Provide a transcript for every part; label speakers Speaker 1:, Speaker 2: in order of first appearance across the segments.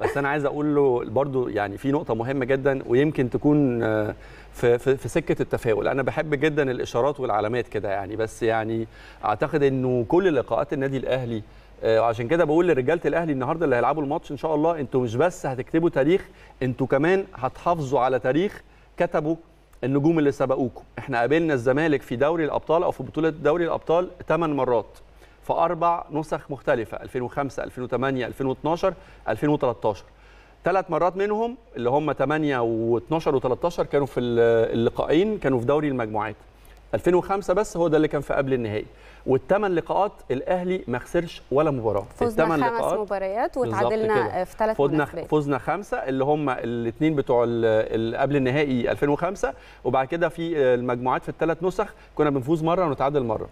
Speaker 1: بس انا عايز اقول له برضو يعني في نقطه مهمه جدا ويمكن تكون آه، في في, في سكه التفاؤل انا بحب جدا الاشارات والعلامات كده يعني بس يعني اعتقد انه كل لقاءات النادي الاهلي آه، وعشان كده بقول لرجاله الاهلي النهارده اللي هيلعبوا الماتش ان شاء الله انتوا مش بس هتكتبوا تاريخ انتوا كمان هتحافظوا على تاريخ كتبوا النجوم اللي سبقوكم احنا قابلنا الزمالك في دوري الابطال او في بطوله دوري الابطال 8 مرات في أربع نسخ مختلفة 2005 2008 2012 2013 ثلاث مرات منهم اللي هم 8 و12 و13 كانوا في اللقاءين كانوا في دوري المجموعات 2005 بس هو ده اللي كان في قبل النهائي والثمان لقاءات الاهلي ما خسرش ولا مباراه فزنا خمس لقاءات
Speaker 2: مباريات وتعادلنا في ثلاث فوزنا فوزنا
Speaker 1: خمسه اللي هم الاثنين بتوع قبل النهائي 2005 وبعد كده في المجموعات في الثلاث نسخ كنا بنفوز مره ونتعادل مره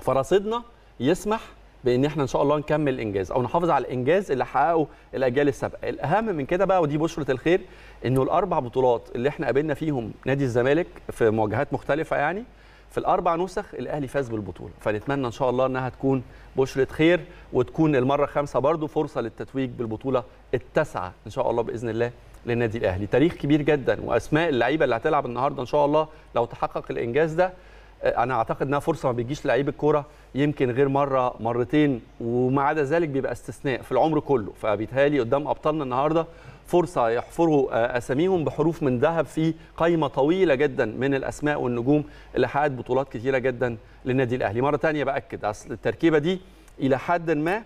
Speaker 1: فرصدنا يسمح بان احنا ان شاء الله نكمل انجاز او نحافظ على الانجاز اللي حققه الاجيال السابقه الاهم من كده بقى ودي بشره الخير انه الاربع بطولات اللي احنا قابلنا فيهم نادي الزمالك في مواجهات مختلفه يعني في الاربع نسخ الاهلي فاز بالبطوله فنتمنى ان شاء الله انها تكون بشره خير وتكون المره الخامسه برضو فرصه للتتويج بالبطوله التاسعه ان شاء الله باذن الله للنادي الاهلي تاريخ كبير جدا واسماء اللعيبه اللي هتلعب النهارده ان شاء الله لو تحقق الانجاز ده انا اعتقد انها فرصه ما بيجيش لعيب الكوره يمكن غير مره مرتين وما عدا ذلك بيبقى استثناء في العمر كله فبيتهيألي قدام ابطالنا النهارده فرصه يحفروا آه، اساميهم بحروف من ذهب في قائمه طويله جدا من الاسماء والنجوم اللي حققت بطولات كثيره جدا للنادي الاهلي مره ثانيه باكد اصل التركيبه دي الى حد ما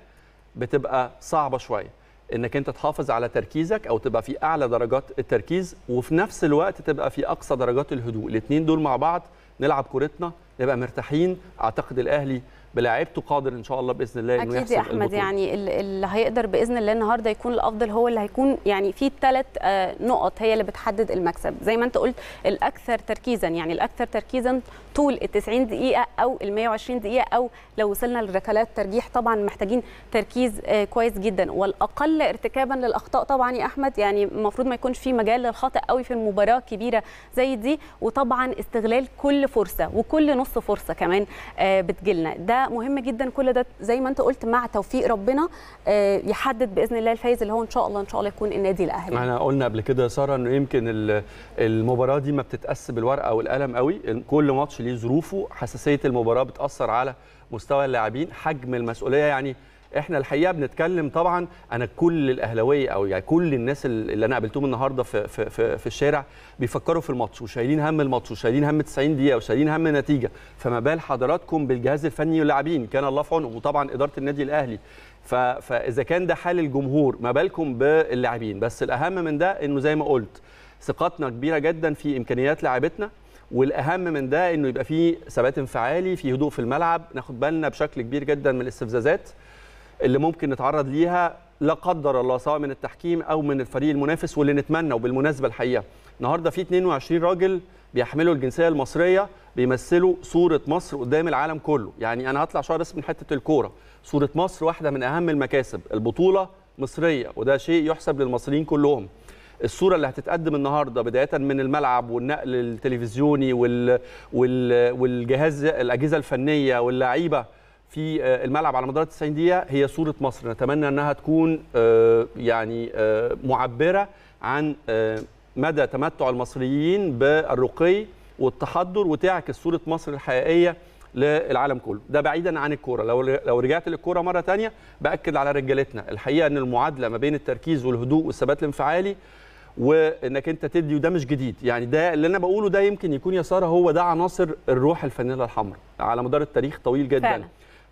Speaker 1: بتبقى صعبه شويه انك انت تحافظ على تركيزك او تبقى في اعلى درجات التركيز وفي نفس الوقت تبقى في اقصى درجات الهدوء الاثنين دول مع بعض نلعب كورتنا نبقى مرتاحين اعتقد الاهلي بلاعبته قادر ان شاء الله باذن الله انه اكيد يا احمد البطولة. يعني
Speaker 2: اللي هيقدر باذن الله النهارده يكون الافضل هو اللي هيكون يعني في ثلاث آه، نقط هي اللي بتحدد المكسب زي ما انت قلت الاكثر تركيزا يعني الاكثر تركيزا طول ال 90 دقيقه او ال 120 دقيقه او لو وصلنا لركلات ترجيح طبعا محتاجين تركيز آه، كويس جدا والاقل ارتكابا للاخطاء طبعا يا احمد يعني المفروض ما يكونش في مجال للخطا قوي في المباراه كبيره زي دي وطبعا استغلال كل فرصه وكل نص فرصه كمان آه، بتجيلنا ده مهم جدا كل ده زي ما انت قلت مع توفيق ربنا آه، يحدد باذن الله الفايز اللي هو ان شاء الله ان شاء الله يكون النادي الاهلي.
Speaker 1: احنا قلنا قبل كده ساره انه يمكن المباراه دي ما بتتقاس بالورقه والقلم قوي كل ماتش ليه ظروفه حساسيه المباراه بتاثر على مستوى اللاعبين حجم المسؤوليه يعني احنا الحقيقه بنتكلم طبعا انا كل الاهلاويه او يعني كل الناس اللي انا قابلتهم النهارده في في في, في الشارع بيفكروا في الماتش وشايلين هم الماتش وشايلين هم 90 دقيقه وشايلين هم نتيجه فما بال حضراتكم بالجهاز الفني واللاعبين كان الله في عونهم وطبعا اداره النادي الاهلي فاذا كان ده حال الجمهور ما بالكم باللاعبين بس الاهم من ده انه زي ما قلت ثقتنا كبيره جدا في امكانيات لاعبتنا والاهم من ده انه يبقى في ثبات انفعالي في هدوء في الملعب ناخد بالنا بشكل كبير جدا من الاستفزازات اللي ممكن نتعرض ليها لا قدر الله سواء من التحكيم او من الفريق المنافس واللي نتمنى وبالمناسبه الحقيقه النهارده في 22 راجل بيحملوا الجنسيه المصريه بيمثلوا صوره مصر قدام العالم كله يعني انا هطلع شويه بس من حته الكوره صوره مصر واحده من اهم المكاسب البطوله مصريه وده شيء يحسب للمصريين كلهم الصوره اللي هتتقدم النهارده بدايه من الملعب والنقل التلفزيوني وال... وال... والجهاز الاجهزه الفنيه واللعيبه في آه، الملعب على مدار 90 دقيقه هي صوره مصر نتمنى انها تكون آه، يعني آه، معبره عن مدى تمتع المصريين بالرقي والتحضر وتعكس صوره مصر الحقيقيه للعالم كله ده بعيدا عن الكوره لو لو رجعت للكوره مره تانية باكد على رجالتنا الحقيقه ان المعادله ما بين التركيز والهدوء والثبات الانفعالي وانك انت تدي وده مش جديد يعني ده اللي انا بقوله ده يمكن يكون يا ساره هو ده عناصر الروح الفنيله الحمراء على مدار التاريخ طويل جدا فعلا.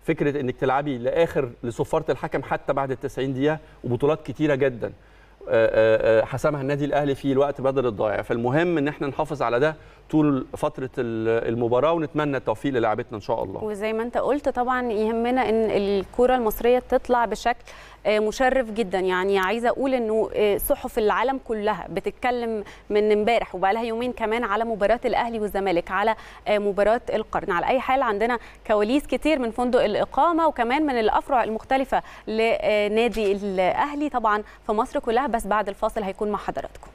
Speaker 1: فكره انك تلعبي لاخر لصفاره الحكم حتى بعد ال 90 دقيقه وبطولات كتيره جدا آه، آه، آه، حسمها النادي الاهلي في الوقت بدل الضائع فالمهم ان احنا نحافظ على ده طول فتره المباراه ونتمنى التوفيق للاعبتنا ان شاء الله
Speaker 2: وزي ما انت قلت طبعا يهمنا ان الكره المصريه تطلع بشكل آه، مشرف جدا يعني عايزه اقول انه آه، صحف العالم كلها بتتكلم من امبارح وبقالها يومين كمان على مباراه الاهلي والزمالك على آه، مباراه القرن على اي حال عندنا كواليس كتير من فندق الاقامه وكمان من الافرع المختلفه لنادي الاهلي طبعا في مصر كلها بس بعد الفاصل هيكون مع حضراتكم